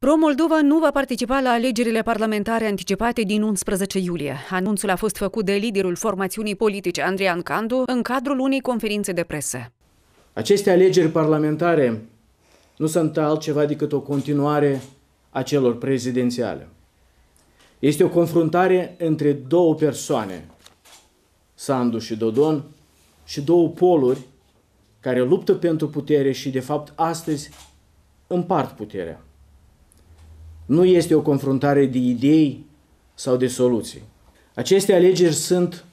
Pro-Moldova nu va participa la alegerile parlamentare anticipate din 11 iulie. Anunțul a fost făcut de liderul formațiunii politice Andrian Candu în cadrul unei conferințe de presă. Aceste alegeri parlamentare nu sunt altceva decât o continuare a celor prezidențiale. Este o confruntare între două persoane, Sandu și Dodon, și două poluri care luptă pentru putere și, de fapt, astăzi împart puterea. Nu este o confruntare de idei sau de soluții. Aceste alegeri sunt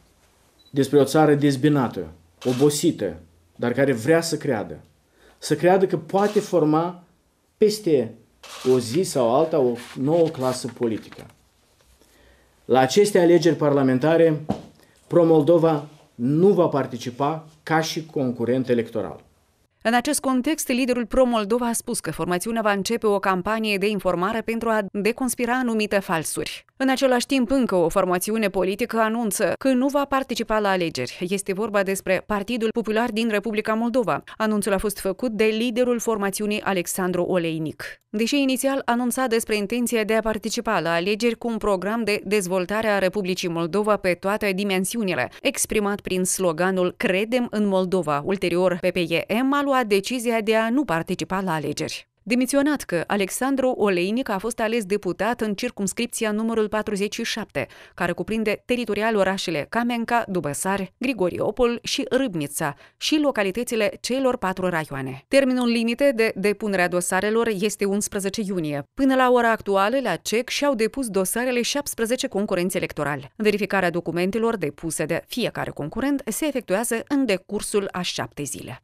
despre o țară dezbinată, obosită, dar care vrea să creadă. Să creadă că poate forma peste o zi sau alta o nouă clasă politică. La aceste alegeri parlamentare, Promoldova nu va participa ca și concurent electoral. În acest context, liderul pro-Moldova a spus că formațiunea va începe o campanie de informare pentru a deconspira anumite falsuri. În același timp, încă o formațiune politică anunță că nu va participa la alegeri. Este vorba despre Partidul Popular din Republica Moldova. Anunțul a fost făcut de liderul formațiunii Alexandru Oleinic. Deși inițial anunța despre intenția de a participa la alegeri cu un program de dezvoltare a Republicii Moldova pe toate dimensiunile, exprimat prin sloganul Credem în Moldova. Ulterior, PPEM a luat lua decizia de a nu participa la alegeri. Demisionat că Alexandru Oleinic a fost ales deputat în circumscripția numărul 47, care cuprinde teritorial orașele Camenca, Dubăsari, Grigoriopol și Râbnița și localitățile celor patru raioane. Termenul limite de depunere a dosarelor este 11 iunie. Până la ora actuală, la CEC și-au depus dosarele 17 concurenți electorali. Verificarea documentelor depuse de fiecare concurent se efectuează în decursul a șapte zile.